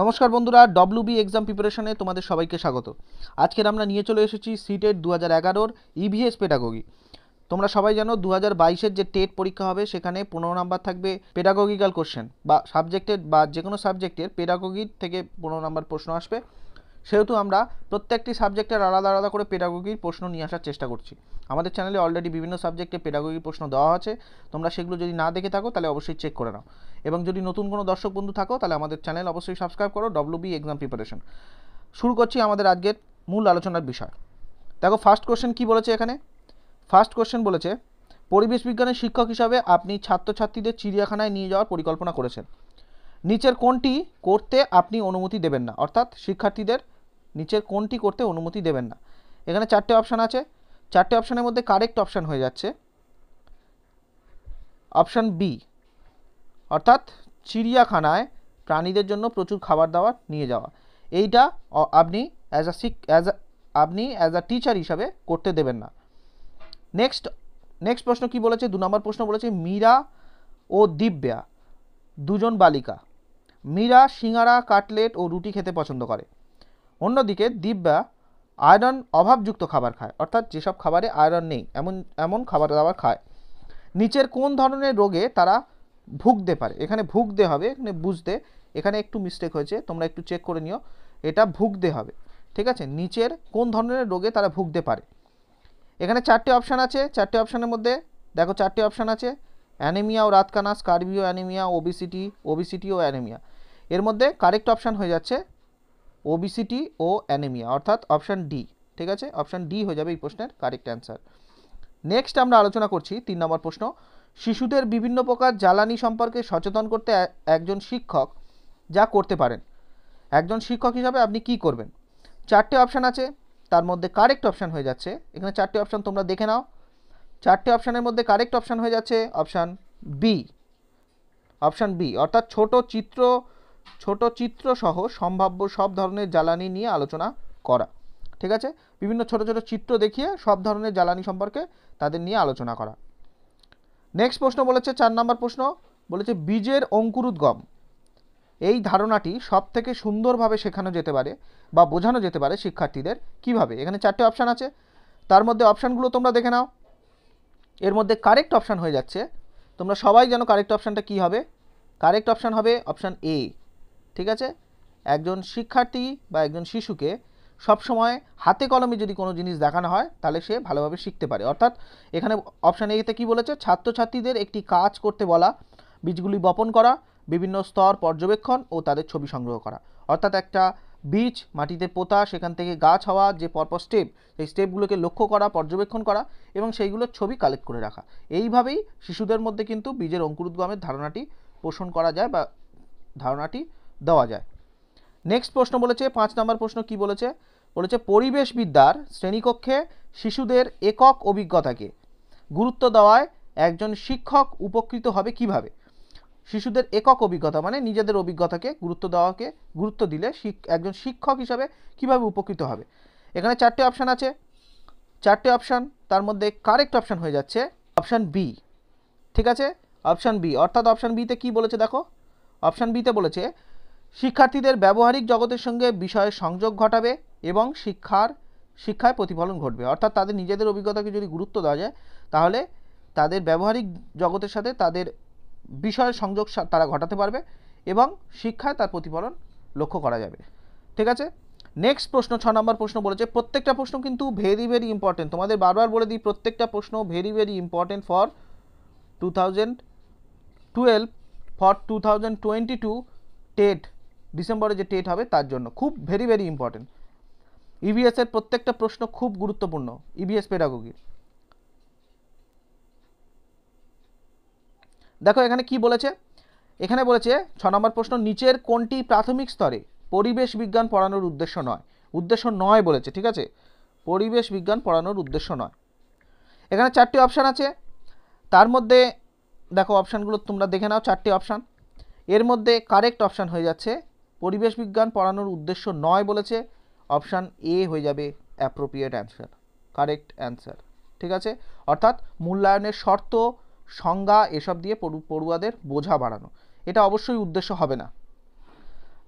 নমস্কার বন্ধুরা B exam প্রিপারেশনে তোমাদের সবাইকে স্বাগত আজকের আমরা নিয়ে চলে এসেছি সিটের e দু হাজার এগারোর ইভিএস e পেটাগগি তোমরা সবাই জানো দু হাজার বাইশের যে টেট e পরীক্ষা হবে সেখানে পনেরো নাম্বার থাকবে পেডাগগিক্যাল কোশ্চেন বা সাবজেক্টের বা যে কোনো সাবজেক্টের পেডাগগির থেকে পনেরো নাম্বার প্রশ্ন আসবে সেহেতু আমরা প্রত্যেকটি সাবজেক্টের আলাদা আলাদা করে পেডাগোগির প্রশ্ন নিয়ে আসার চেষ্টা করছি আমাদের চ্যানেলে অলরেডি বিভিন্ন সাবজেক্টে পেডাগোগির প্রশ্ন দেওয়া আছে তোমরা সেগুলো যদি না দেখে থাকো তাহলে অবশ্যই চেক করে নাও এবং যদি নতুন কোনো দর্শক বন্ধু থাকো তাহলে আমাদের চ্যানেল অবশ্যই সাবস্ক্রাইব করো ডব্লু বি এক্সাম প্রিপারেশন শুরু করছি আমাদের আজকের মূল আলোচনার বিষয় দেখো ফার্স্ট কোশ্চেন কি বলেছে এখানে ফার্স্ট কোশ্চেন বলেছে পরিবেশ বিজ্ঞানের শিক্ষক হিসাবে আপনি ছাত্রছাত্রীদের চিড়িয়াখানায় নিয়ে যাওয়ার পরিকল্পনা করেছেন নিচের কোনটি করতে আপনি অনুমতি দেবেন না অর্থাৎ শিক্ষার্থীদের নিচের কোনটি করতে অনুমতি দেবেন না এখানে চারটে অপশান আছে চারটে অপশানের মধ্যে কারেক্ট অপশান হয়ে যাচ্ছে অপশান বি অর্থাৎ চিড়িয়াখানায় প্রাণীদের জন্য প্রচুর খাবার দাবার নিয়ে যাওয়া এইটা আপনি অ্যাজ আ শিক অ্যাজ আ আপনি অ্যাজ আ টিচার হিসাবে করতে দেবেন না নেক্সট নেক্সট প্রশ্ন কি বলেছে দু নম্বর প্রশ্ন বলেছে মীরা ও দিব্যা দুজন বালিকা মীরা সিঙ্গারা কাটলেট ও রুটি খেতে পছন্দ করে অন্যদিকে দিব্যা আয়রন অভাবযুক্ত খাবার খায় অর্থাৎ যেসব খাবারে আয়রন নেই এমন এমন খাবার দাবার খায় নিচের কোন ধরনের রোগে তারা ভুগতে পারে এখানে ভুগতে হবে এখানে বুঝতে এখানে একটু মিস্টেক হয়েছে তোমরা একটু চেক করে নিও এটা ভুগতে হবে ঠিক আছে নিচের কোন ধরনের রোগে তারা ভুগতে পারে এখানে চারটে অপশান আছে চারটে অপশানের মধ্যে দেখো চারটে অপশান আছে অ্যানেমিয়া ও রাতকানা স্কার্বিও অ্যানেমিয়া ওবিসিটি ওবিসিটি ও অ্যানেমিয়া এর মধ্যে কারেক্ট অপশান হয়ে যাচ্ছে ওবিসিটি ও অ্যানেমিয়া অর্থাৎ অপশান ডি ঠিক আছে অপশান ডি হয়ে যাবে এই প্রশ্নের কারেক্ট অ্যান্সার নেক্সট আমরা আলোচনা করছি তিন নম্বর প্রশ্ন শিশুদের বিভিন্ন প্রকার জ্বালানি সম্পর্কে সচেতন করতে একজন শিক্ষক যা করতে পারেন একজন শিক্ষক হিসাবে আপনি কি করবেন চারটে অপশান আছে তার মধ্যে কারেক্ট অপশান হয়ে যাচ্ছে এখানে চারটে অপশান তোমরা দেখে নাও চারটে অপশানের মধ্যে কারেক্ট অপশান হয়ে যাচ্ছে অপশান বি অপশান বি অর্থাৎ ছোট চিত্র ছোট চিত্র সহ সম্ভাব্য সব ধরনের জ্বালানি নিয়ে আলোচনা করা ঠিক আছে বিভিন্ন ছোট ছোট চিত্র দেখিয়ে সব ধরনের জ্বালানি সম্পর্কে তাদের নিয়ে আলোচনা করা নেক্সট প্রশ্ন বলেছে চার নম্বর প্রশ্ন বলেছে বীজের অঙ্কুরুদ্গম এই ধারণাটি সব থেকে সুন্দরভাবে শেখানো যেতে পারে বা বোঝানো যেতে পারে শিক্ষার্থীদের কিভাবে এখানে চারটে অপশান আছে তার মধ্যে অপশানগুলো তোমরা দেখে নাও এর মধ্যে কারেক্ট অপশান হয়ে যাচ্ছে তোমরা সবাই যেন কারেক্ট অপশানটা কি হবে কারেক্ট অপশান হবে অপশান এ ঠিক আছে একজন শিক্ষার্থী বা একজন শিশুকে সবসময় হাতে কলমে যদি কোনো জিনিস দেখানো হয় তাহলে সে ভালোভাবে শিখতে পারে অর্থাৎ এখানে অপশান এতে কি বলেছে ছাত্রছাত্রীদের একটি কাজ করতে বলা বীজগুলি বপন করা বিভিন্ন স্তর পর্যবেক্ষণ ও তাদের ছবি সংগ্রহ করা অর্থাৎ একটা বীজ মাটিতে পোতা সেখান থেকে গাছ হওয়া যে পরপর স্টেপ সেই স্টেপগুলোকে লক্ষ্য করা পর্যবেক্ষণ করা এবং সেইগুলোর ছবি কালেক্ট করে রাখা এইভাবেই শিশুদের মধ্যে কিন্তু বীজের অঙ্কুরোদ্গমের ধারণাটি পোষণ করা যায় বা ধারণাটি দেওয়া যায় নেক্সট প্রশ্ন বলেছে পাঁচ নম্বর প্রশ্ন কি বলেছে বলেছে পরিবেশ বিদ্যার শ্রেণীকক্ষে শিশুদের একক অভিজ্ঞতাকে গুরুত্ব দেওয়ায় একজন শিক্ষক উপকৃত হবে কিভাবে শিশুদের একক অভিজ্ঞতা মানে নিজেদের অভিজ্ঞতাকে গুরুত্ব দেওয়াকে গুরুত্ব দিলে একজন শিক্ষক হিসাবে কিভাবে উপকৃত হবে এখানে চারটে অপশান আছে চারটে অপশান তার মধ্যে কারেক্ট অপশান হয়ে যাচ্ছে অপশান বি ঠিক আছে অপশান বি অর্থাৎ অপশান বিতে কি বলেছে দেখো অপশান বিতে বলেছে শিক্ষার্থীদের ব্যবহারিক জগতের সঙ্গে বিষয়ে সংযোগ ঘটাবে এবং শিক্ষার শিক্ষায় প্রতিফলন ঘটবে অর্থাৎ তাদের নিজেদের অভিজ্ঞতাকে যদি গুরুত্ব দেওয়া যায় তাহলে তাদের ব্যবহারিক জগতের সাথে তাদের বিষয়ের সংযোগ তারা ঘটাতে পারবে এবং শিক্ষায় তার প্রতিফলন লক্ষ্য করা যাবে ঠিক আছে নেক্সট প্রশ্ন ছ নম্বর প্রশ্ন বলেছে প্রত্যেকটা প্রশ্ন কিন্তু ভেরি ভেরি ইম্পর্টেন্ট তোমাদের বারবার বলে দিই প্রত্যেকটা প্রশ্ন very very important for two thousand twelve for two thousand twenty two TET ডিসেম্বরে যে টেট হবে তার জন্য খুব ভেরি ভেরি ইম্পর্টেন্ট ইভিএসের প্রত্যেকটা প্রশ্ন খুব গুরুত্বপূর্ণ ইভিএস e পেডাগোগির দেখো এখানে কি বলেছে এখানে বলেছে ছ নম্বর প্রশ্ন নিচের কোনটি প্রাথমিক স্তরে পরিবেশ বিজ্ঞান পড়ানোর উদ্দেশ্য নয় উদ্দেশ্য নয় বলেছে ঠিক আছে পরিবেশ বিজ্ঞান পড়ানোর উদ্দেশ্য নয় এখানে চারটি অপশান আছে তার মধ্যে দেখো অপশানগুলো তোমরা দেখে নাও চারটি অপশান এর মধ্যে কারেক্ট অপশান হয়ে যাচ্ছে পরিবেশ বিজ্ঞান পড়ানোর উদ্দেশ্য নয় বলেছে অপশান এ হয়ে যাবে অ্যাপ্রোপ্রিয়েট অ্যান্সার কারেক্ট অ্যান্সার ঠিক আছে অর্থাৎ মূল্যায়নের শর্ত সংজ্ঞা এসব দিয়ে পড়ুয়াদের বোঝা বাড়ানো এটা অবশ্যই উদ্দেশ্য হবে না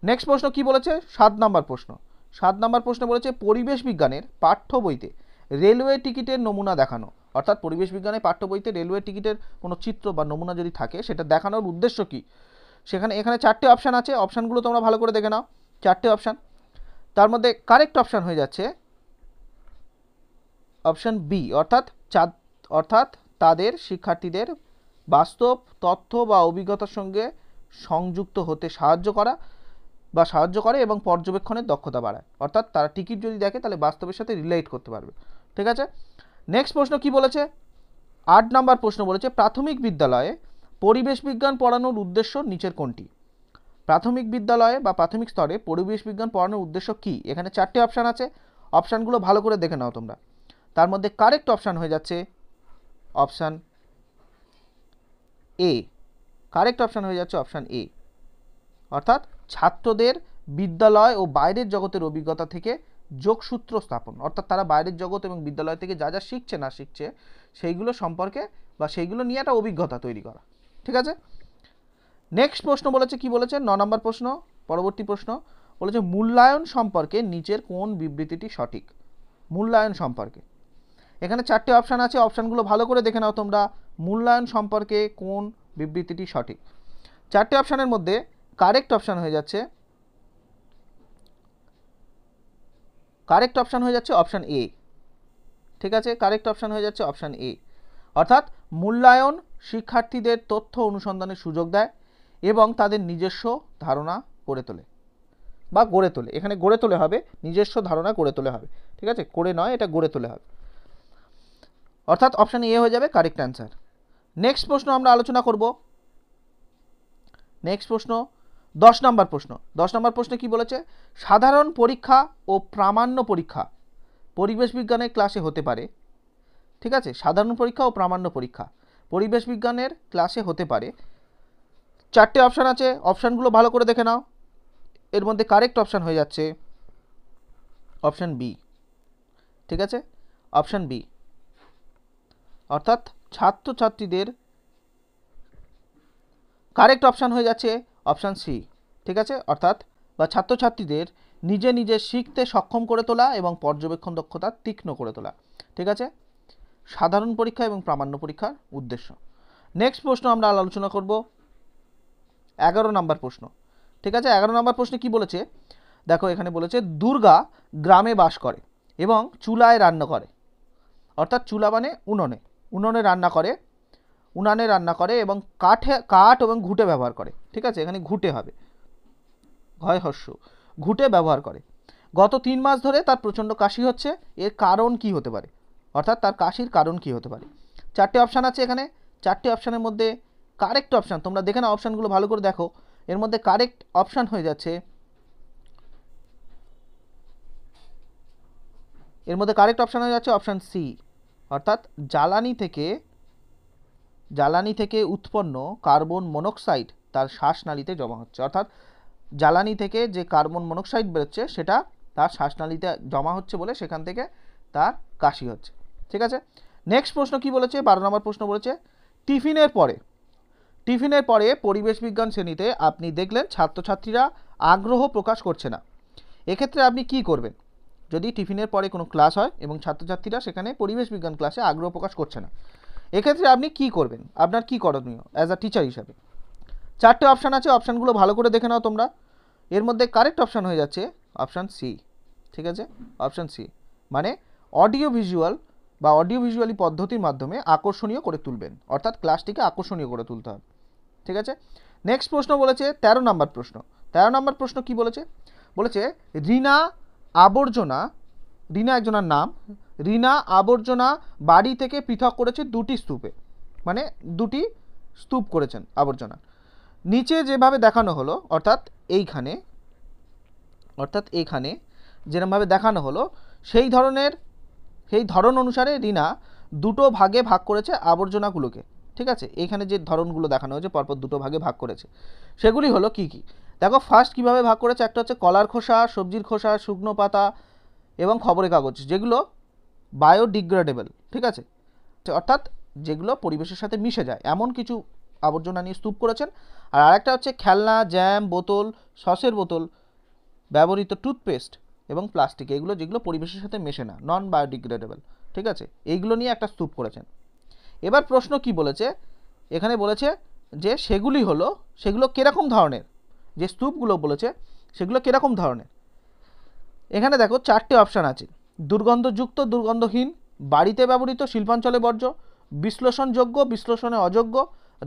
নেক্সট প্রশ্ন কি বলেছে সাত নম্বর প্রশ্ন সাত নম্বর প্রশ্ন বলেছে পরিবেশ বিজ্ঞানের পাঠ্য বইতে রেলওয়ে টিকিটের নমুনা দেখানো অর্থাৎ পরিবেশ বিজ্ঞানের পাঠ্য বইতে রেলওয়ে টিকিটের কোনো চিত্র বা নমুনা যদি থাকে সেটা দেখানোর উদ্দেশ্য কী সেখানে এখানে চারটে অপশান আছে অপশানগুলো তোমরা ভালো করে দেখে নাও চারটে অপশান তার মধ্যে কারেক্ট অপশান হয়ে যাচ্ছে অপশান বি অর্থাৎ চাঁদ অর্থাৎ তাদের শিক্ষার্থীদের বাস্তব তথ্য বা অভিজ্ঞতার সঙ্গে সংযুক্ত হতে সাহায্য করা বা সাহায্য করে এবং পর্যবেক্ষণের দক্ষতা বাড়ায় অর্থাৎ তারা টিকিট যদি দেখে তাহলে বাস্তবের সাথে রিলেট করতে পারবে ঠিক আছে নেক্সট প্রশ্ন কি বলেছে আট নম্বর প্রশ্ন বলেছে প্রাথমিক বিদ্যালয়ে পরিবেশ বিজ্ঞান পড়ানোর উদ্দেশ্য নিচের কোনটি প্রাথমিক বিদ্যালয়ে বা প্রাথমিক স্তরে পরিবেশ বিজ্ঞান পড়ানোর উদ্দেশ্য কী এখানে চারটে অপশান আছে অপশানগুলো ভালো করে দেখে নাও তোমরা তার মধ্যে কারেক্ট অপশান হয়ে যাচ্ছে অপশান এ কারেক্ট অপশান হয়ে যাচ্ছে অপশান এ অর্থাৎ ছাত্রদের বিদ্যালয় ও বাইরের জগতের অভিজ্ঞতা থেকে যোগসূত্র স্থাপন অর্থাৎ তারা বাইরের জগৎ এবং বিদ্যালয় থেকে যা যা শিখছে না শিখছে সেইগুলো সম্পর্কে বা সেইগুলো নিয়ে একটা অভিজ্ঞতা তৈরি করা ঠিক আছে নেক্সট প্রশ্ন বলেছে কি বলেছে ন নম্বর প্রশ্ন পরবর্তী প্রশ্ন বলেছে মূল্যায়ন সম্পর্কে নিচের কোন বিবৃতিটি সঠিক মূল্যায়ন সম্পর্কে এখানে চারটে অপশান আছে অপশানগুলো ভালো করে দেখে নাও তোমরা মূল্যায়ন সম্পর্কে কোন বিবৃতিটি সঠিক চারটে অপশানের মধ্যে কারেক্ট অপশান হয়ে যাচ্ছে কারেক্ট অপশান হয়ে যাচ্ছে অপশান এ ঠিক আছে কারেক্ট অপশান হয়ে যাচ্ছে অপশান এ অর্থাৎ মূল্যায়ন শিক্ষার্থীদের তথ্য অনুসন্ধানের সুযোগ দেয় এবং তাদের নিজস্ব ধারণা করে তোলে বা গড়ে তোলে এখানে গড়ে তোলে হবে নিজস্ব ধারণা গড়ে তোলে হবে ঠিক আছে করে নয় এটা গড়ে তোলে হবে অর্থাৎ অপশান এ হয়ে যাবে কারেক্ট অ্যান্সার নেক্সট প্রশ্ন আমরা আলোচনা করব নেক্সট প্রশ্ন দশ নম্বর প্রশ্ন দশ নম্বর প্রশ্নে কি বলেছে সাধারণ পরীক্ষা ও প্রামাণ্য পরীক্ষা পরিবেশ বিজ্ঞানের ক্লাসে হতে পারে ঠিক আছে সাধারণ পরীক্ষা ও প্রামাণ্য পরীক্ষা পরিবেশ বিজ্ঞানের ক্লাসে হতে পারে চারটে অপশান আছে অপশানগুলো ভালো করে দেখে নাও এর মধ্যে কারেক্ট অপশান হয়ে যাচ্ছে অপশান বি ঠিক আছে অপশান বি অর্থাৎ ছাত্রছাত্রীদের কারেক্ট অপশান হয়ে যাচ্ছে অপশান সি ঠিক আছে অর্থাৎ বা ছাত্রছাত্রীদের নিজে নিজে শিখতে সক্ষম করে তোলা এবং পর্যবেক্ষণ দক্ষতা তীক্ষ্ণ করে তোলা ঠিক আছে সাধারণ পরীক্ষা এবং প্রামাণ্য পরীক্ষার উদ্দেশ্য নেক্সট প্রশ্ন আমরা আলোচনা করব এগারো নাম্বার প্রশ্ন ঠিক আছে এগারো নম্বর প্রশ্নে কি বলেছে দেখো এখানে বলেছে দুর্গা গ্রামে বাস করে এবং চুলায় রান্না করে অর্থাৎ চুলা মানে উননে উননে রান্না করে উনানে রান্না করে এবং কাঠে কাঠ এবং ঘুটে ব্যবহার করে ঠিক আছে এখানে ঘুটে হবে ভয় হস্য ঘুটে ব্যবহার করে গত তিন মাস ধরে তার প্রচণ্ড কাশি হচ্ছে এর কারণ কি হতে পারে অর্থাৎ তার কাশির কারণ কি হতে পারে চারটে অপশান আছে এখানে চারটে অপশানের মধ্যে কারেক্ট অপশান তোমরা দেখে না অপশানগুলো ভালো করে দেখো এর মধ্যে কারেক্ট অপশান হয়ে যাচ্ছে এর মধ্যে কারেক্ট অপশান হয়ে যাচ্ছে অপশান সি অর্থাৎ জ্বালানি থেকে জ্বালানি থেকে উৎপন্ন কার্বন মনোক্সাইড তার শ্বাসনালীতে জমা হচ্ছে অর্থাৎ জ্বালানি থেকে যে কার্বন মনোক্সাইড বেরোচ্ছে সেটা তার শ্বাসনালীতে জমা হচ্ছে বলে সেখান থেকে তার কাশি হচ্ছে ঠিক আছে নেক্সট প্রশ্ন কি বলেছে বারো নম্বর প্রশ্ন বলেছে টিফিনের পরে টিফিনের পরে পরিবেশ বিজ্ঞান শ্রেণীতে আপনি দেখলেন ছাত্রছাত্রীরা আগ্রহ প্রকাশ করছে না এক্ষেত্রে আপনি কি করবেন যদি টিফিনের পরে কোনো ক্লাস হয় এবং ছাত্রছাত্রীরা সেখানে পরিবেশ বিজ্ঞান ক্লাসে আগ্রহ প্রকাশ করছে না এক্ষেত্রে আপনি কি করবেন আপনার কি করণীয় অ্যাজ আ টিচার হিসাবে চারটে অপশান আছে অপশানগুলো ভালো করে দেখে নাও তোমরা এর মধ্যে কারেক্ট অপশান হয়ে যাচ্ছে অপশান সি ঠিক আছে অপশান সি মানে অডিও ভিজুয়াল বা অডিও ভিজুয়ালি পদ্ধতির মাধ্যমে আকর্ষণীয় করে তুলবেন অর্থাৎ ক্লাসটিকে আকর্ষণীয় করে তুলতে হবে ঠিক আছে নেক্সট প্রশ্ন বলেছে ১৩ নম্বর প্রশ্ন ১৩ নম্বর প্রশ্ন কি বলেছে বলেছে রিনা আবর্জনা রিনা একজনার নাম রিনা আবর্জনা বাড়ি থেকে পৃথক করেছে দুটি স্তূপে মানে দুটি স্তূপ করেছেন আবর্জনা নিচে যেভাবে দেখানো হলো অর্থাৎ এইখানে অর্থাৎ এইখানে যেরমভাবে দেখানো হলো সেই ধরনের সেই ধরন অনুসারে রিনা দুটো ভাগে ভাগ করেছে আবর্জনাগুলোকে ঠিক আছে এখানে যে ধরনগুলো দেখানো হয়েছে পরপর দুটো ভাগে ভাগ করেছে সেগুলি হলো কি কি দেখো ফার্স্ট কিভাবে ভাগ করেছে একটা হচ্ছে কলার খোসা সবজির খোসা শুকনো পাতা এবং খবরের কাগজ যেগুলো বায়োডিগ্রেডেবল ঠিক আছে অর্থাৎ যেগুলো পরিবেশের সাথে মিশে যায় এমন কিছু আবর্জনা নিয়ে স্তূপ করেছেন আর আরেকটা হচ্ছে খেলনা জ্যাম বোতল সসের বোতল ব্যবহৃত টুথপেস্ট এবং প্লাস্টিক এগুলো যেগুলো পরিবেশের সাথে মেশে না নন বায়োডিগ্রেডেবল ঠিক আছে এইগুলো নিয়ে একটা স্তূপ করেছেন এবার প্রশ্ন কি বলেছে এখানে বলেছে যে সেগুলি হলো সেগুলো কীরকম ধরনের যে স্তূপগুলো বলেছে সেগুলো কীরকম ধরনের এখানে দেখো চারটে অপশান আছে দুর্গন্ধযুক্ত দুর্গন্ধহীন বাড়িতে ব্যবহৃত শিল্পাঞ্চলে বর্জ্য বিশ্লেষণযোগ্য বিশ্লেষণে অযোগ্য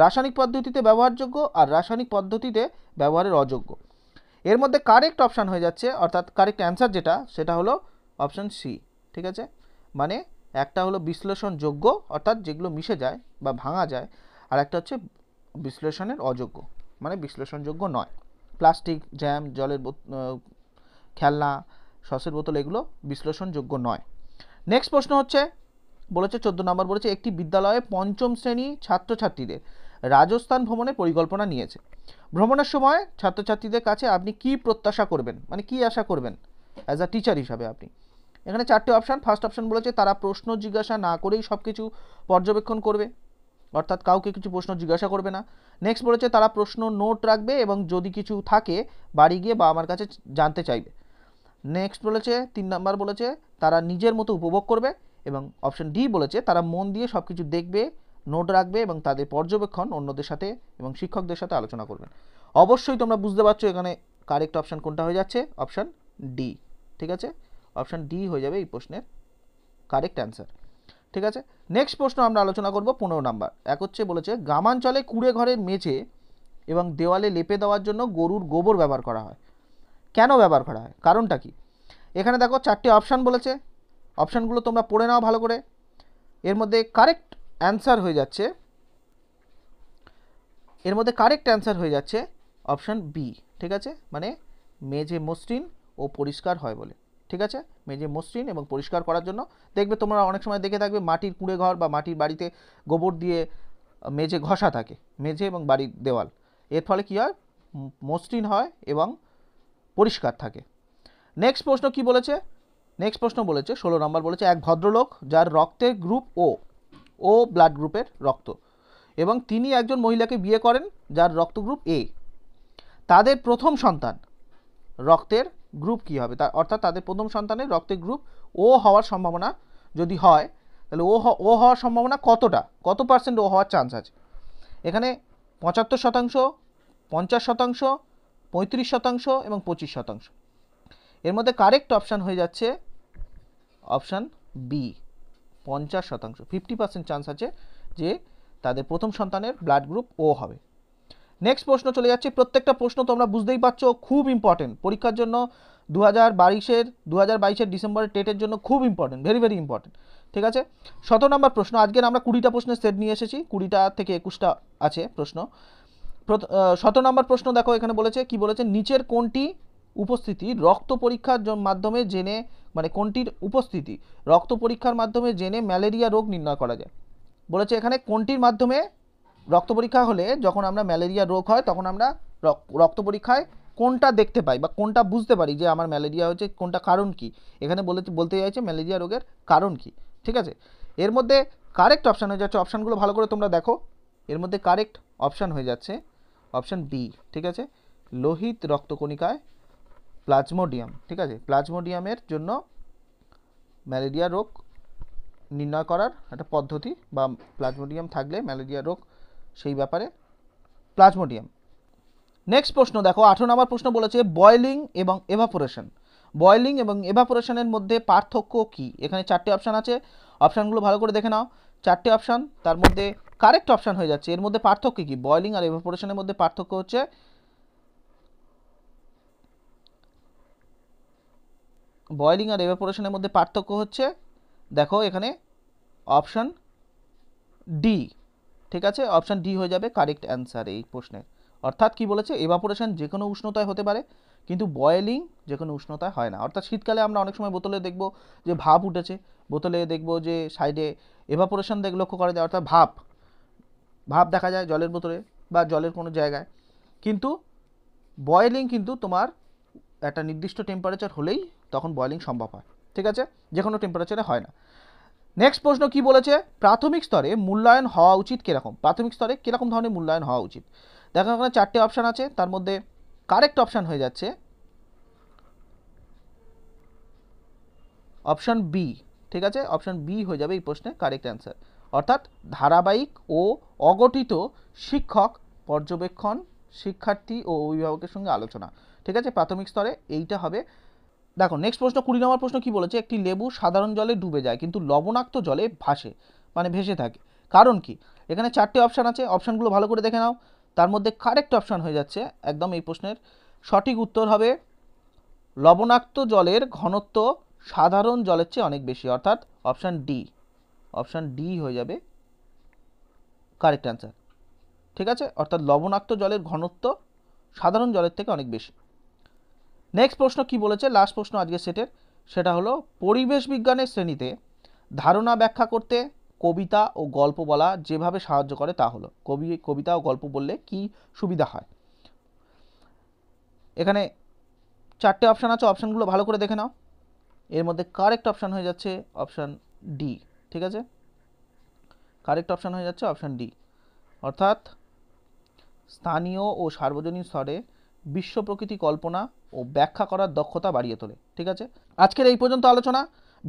রাসায়নিক পদ্ধতিতে ব্যবহারযোগ্য আর রাসায়নিক পদ্ধতিতে ব্যবহারের অযোগ্য এর মধ্যে কারেক্ট অপশান হয়ে যাচ্ছে অর্থাৎ কারেক্ট অ্যান্সার যেটা সেটা হলো অপশান সি ঠিক আছে মানে একটা হলো বিশ্লেষণযোগ্য অর্থাৎ যেগুলো মিশে যায় বা ভাঙা যায় আর একটা হচ্ছে বিশ্লেষণের অযোগ্য মানে বিশ্লেষণযোগ্য নয় প্লাস্টিক জ্যাম জলের খেলনা সসের বোতল এগুলো বিশ্লেষণযোগ্য নয় নেক্সট প্রশ্ন হচ্ছে বলেছে চোদ্দো নম্বর বলেছে একটি বিদ্যালয়ে পঞ্চম শ্রেণী ছাত্রছাত্রীদের রাজস্থান ভ্রমণের পরিকল্পনা নিয়েছে ভ্রমণের সময় ছাত্রছাত্রীদের কাছে আপনি কি প্রত্যাশা করবেন মানে কি আশা করবেন অ্যাজ আ টিচার হিসাবে আপনি এখানে চারটে অপশান ফার্স্ট অপশান বলেছে তারা প্রশ্ন জিজ্ঞাসা না করেই সব কিছু পর্যবেক্ষণ করবে অর্থাৎ কাউকে কিছু প্রশ্ন জিজ্ঞাসা করবে না নেক্সট বলেছে তারা প্রশ্ন নোট রাখবে এবং যদি কিছু থাকে বাড়ি গিয়ে বা আমার কাছে জানতে চাইবে নেক্সট বলেছে তিন নাম্বার বলেছে তারা নিজের মতো উপভোগ করবে এবং অপশান ডি বলেছে তারা মন দিয়ে সব কিছু দেখবে নোট রাখবে এবং তাদের পর্যবেক্ষণ অন্যদের সাথে এবং শিক্ষকদের সাথে আলোচনা করবেন অবশ্যই তোমরা বুঝতে পারছো এখানে কারেক্ট অপশান কোনটা হয়ে যাচ্ছে অপশান ডি ঠিক আছে অপশান ডি হয়ে যাবে এই প্রশ্নের কারেক্ট অ্যান্সার ঠিক আছে নেক্সট প্রশ্ন আমরা আলোচনা করব পনেরো নাম্বার এক হচ্ছে বলেছে গ্রামাঞ্চলে কুড়ে ঘরের মেঝে এবং দেওয়ালে লেপে দেওয়ার জন্য গরুর গোবর ব্যবহার করা হয় কেন ব্যবহার করা হয় কারণটা কি এখানে দেখো চারটে অপশান বলেছে অপশানগুলো তোমরা পড়ে নাও ভালো করে এর মধ্যে কারেক্ট অ্যান্সার হয়ে যাচ্ছে এর মধ্যে কারেক্ট অ্যান্সার হয়ে যাচ্ছে অপশান বি ঠিক আছে মানে মেঝে মসৃণ ও পরিষ্কার হয় বলে ঠিক আছে মেঝে মসৃণ এবং পরিষ্কার করার জন্য দেখবে তোমরা অনেক সময় দেখে থাকবে মাটির কুঁড়ে ঘর বা মাটির বাড়িতে গোবর দিয়ে মেঝে ঘষা থাকে মেঝে এবং বাড়ির দেওয়াল এর ফলে কী হয় মসৃণ হয় এবং পরিষ্কার থাকে নেক্সট প্রশ্ন কি বলেছে নেক্সট প্রশ্ন বলেছে ষোলো নম্বর বলেছে এক ভদ্রলোক যার রক্তের গ্রুপ ও ও ব্লাড গ্রুপের রক্ত এবং তিনি একজন মহিলাকে বিয়ে করেন যার রক্ত গ্রুপ এ তাদের প্রথম সন্তান রক্তের গ্রুপ কি হবে তা অর্থাৎ তাদের প্রথম সন্তানের রক্তের গ্রুপ ও হওয়ার সম্ভাবনা যদি হয় তাহলে ও ও হওয়ার সম্ভাবনা কতটা কত পার্সেন্ট ও হওয়ার চান্স আছে এখানে পঁচাত্তর শতাংশ পঞ্চাশ শতাংশ পঁয়ত্রিশ শতাংশ এবং পঁচিশ শতাংশ এর মধ্যে কারেক্ট অপশান হয়ে যাচ্ছে অপশান বি পঞ্চাশ শতাংশ ফিফটি পার্সেন্ট চান্স আছে যে তাদের প্রথম সন্তানের ব্লাড গ্রুপ ও হবে নেক্সট প্রশ্ন চলে যাচ্ছে প্রত্যেকটা প্রশ্ন তোমরা বুঝতেই পারছো খুব ইম্পর্টেন্ট পরীক্ষার জন্য দু হাজার বাইশের দু হাজার বাইশের ডিসেম্বরের টেটের জন্য খুব ইম্পর্টেন্ট ভেরি ভেরি ইম্পর্টেন্ট ঠিক আছে শত নম্বর প্রশ্ন আজকের আমরা কুড়িটা প্রশ্নের সেট নিয়ে এসেছি কুড়িটা থেকে একুশটা আছে প্রশ্ন শত নম্বর প্রশ্ন দেখো এখানে বলেছে কি বলেছে নিচের কোনটি উপস্থিতি রক্ত পরীক্ষার মাধ্যমে জেনে মানে কোনটির উপস্থিতি রক্ত পরীক্ষার মাধ্যমে জেনে ম্যালেরিয়া রোগ নির্ণয় করা যায় বলেছে এখানে কোনটির মাধ্যমে রক্ত পরীক্ষা হলে যখন আমরা ম্যালেরিয়া রোগ হয় তখন আমরা রক্ত পরীক্ষায় কোনটা দেখতে পাই বা কোনটা বুঝতে পারি যে আমার ম্যালেরিয়া হয়েছে কোনটা কারণ কি এখানে বলে বলতে চাইছে ম্যালেরিয়া রোগের কারণ কি ঠিক আছে এর মধ্যে কারেক্ট অপশান হয়ে যাচ্ছে অপশানগুলো ভালো করে তোমরা দেখো এর মধ্যে কারেক্ট অপশান হয়ে যাচ্ছে অপশান বি ঠিক আছে লোহিত রক্তকণিকায় প্লাজমোডিয়াম ঠিক আছে প্লাজমোডিয়ামের জন্য ম্যালেরিয়া রোগ নির্ণয় করার একটা পদ্ধতি বা প্লাজমোডিয়াম থাকলে ম্যালেরিয়া রোগ সেই ব্যাপারে প্লাজমোডিয়াম নেক্সট প্রশ্ন দেখো আঠেরো নম্বর প্রশ্ন বলেছে বয়লিং এবং এভাপোরেশন বয়লিং এবং এভাপোরেশনের মধ্যে পার্থক্য কি এখানে চারটে অপশান আছে অপশানগুলো ভালো করে দেখে নাও চারটে অপশান তার মধ্যে কারেক্ট অপশান হয়ে যাচ্ছে এর মধ্যে পার্থক্য কী বয়লিং আর এভাপোরেশনের মধ্যে পার্থক্য হচ্ছে বয়লিং আর এভাপোরেশনের মধ্যে পার্থক্য হচ্ছে দেখো এখানে অপশান ডি ঠিক আছে অপশান ডি হয়ে যাবে কারেক্ট অ্যান্সার এই প্রশ্নের অর্থাৎ কি বলেছে এভাপোরেশন যে কোনো উষ্ণতায় হতে পারে কিন্তু বয়েলিং যে কোনো উষ্ণতায় হয় না অর্থাৎ শীতকালে আমরা অনেক সময় বোতলে দেখব যে ভাপ উঠেছে বোতলে দেখব যে সাইডে এভাপোরেশন দেখ লক্ষ্য করা যায় অর্থাৎ ভাপ ভাপ দেখা যায় জলের বোতলে বা জলের কোনো জায়গায় কিন্তু বয়েলিং কিন্তু তোমার একটা নির্দিষ্ট টেম্পারেচার হলেই তখন বয়লিং সম্ভব হয় ঠিক আছে যে কোনো টেম্পারেচারে হয় না নেক্সট প্রশ্ন কি বলেছে প্রাথমিক স্তরে মূল্যায়ন হওয়া উচিত কীরকম প্রাথমিক স্তরে কীরকম ধরনের মূল্যায়ন হওয়া উচিত দেখো ওখানে চারটে অপশান আছে তার মধ্যে কারেক্ট অপশান হয়ে যাচ্ছে অপশান বি ঠিক আছে অপশান বি হয়ে যাবে এই প্রশ্নে কারেক্ট অ্যান্সার অর্থাৎ ধারাবাহিক ও অগঠিত শিক্ষক পর্যবেক্ষণ শিক্ষার্থী ও অভিভাবকের সঙ্গে আলোচনা ঠিক আছে প্রাথমিক স্তরে এইটা হবে দেখো নেক্সট প্রশ্ন কুড়ি নম্বর প্রশ্ন কি বলেছে একটি লেবু সাধারণ জলে ডুবে যায় কিন্তু লবণাক্ত জলে ভাসে মানে ভেসে থাকে কারণ কি এখানে চারটে অপশান আছে অপশানগুলো ভালো করে দেখে নাও তার মধ্যে কারেক্ট অপশান হয়ে যাচ্ছে একদম এই প্রশ্নের সঠিক উত্তর হবে লবণাক্ত জলের ঘনত্ব সাধারণ জলের চেয়ে অনেক বেশি অর্থাৎ অপশান ডি অপশান ডি হয়ে যাবে কারেক্ট অ্যান্সার ঠিক আছে অর্থাৎ লবণাক্ত জলের ঘনত্ব সাধারণ জলের থেকে অনেক বেশি নেক্সট প্রশ্ন কি বলেছে লাস্ট প্রশ্ন আজকে সেটের সেটা হলো পরিবেশ বিজ্ঞানের শ্রেণীতে ধারণা ব্যাখ্যা করতে কবিতা ও গল্প বলা যেভাবে সাহায্য করে তা হলো কবি কবিতা ও গল্প বললে কি সুবিধা হয় এখানে চারটে অপশান আছে অপশানগুলো ভালো করে দেখে নাও এর মধ্যে কারেক্ট অপশান হয়ে যাচ্ছে অপশান ডি ঠিক আছে কারেক্ট অপশান হয়ে যাচ্ছে অপশান ডি অর্থাৎ স্থানীয় ও সার্বজনীন স্তরে বিশ্ব প্রকৃতি কল্পনা ও ব্যাখ্যা করার দক্ষতা বাড়িয়ে তোলে ঠিক আছে আজকের এই পর্যন্ত আলোচনা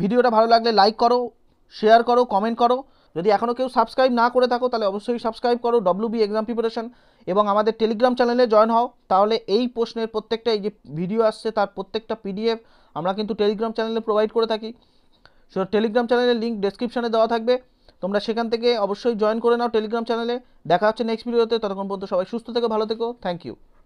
ভিডিওটা ভালো লাগলে লাইক করো শেয়ার করো কমেন্ট করো যদি এখনও কেউ সাবস্ক্রাইব না করে থাকো তাহলে অবশ্যই সাবস্ক্রাইব করো ডব্লিউ বি এক্সাম প্রিপারেশন এবং আমাদের টেলিগ্রাম চ্যানেলে জয়েন হও তাহলে এই প্রশ্নের প্রত্যেকটা এই যে ভিডিও আসছে তার প্রত্যেকটা পিডিএফ আমরা কিন্তু টেলিগ্রাম চ্যানেলে প্রোভাইড করে থাকি সো টেলিগ্রাম চ্যানেলের লিঙ্ক ডেসক্রিপশানে দেওয়া থাকবে তোমরা সেখান থেকে অবশ্যই জয়েন করে নাও টেলিগ্রাম চ্যানেলে দেখা হচ্ছে নেক্সট ভিডিওতে ততক্ষণ পর্যন্ত সবাই সুস্থ থেকো ভালো থেকো থ্যাংক ইউ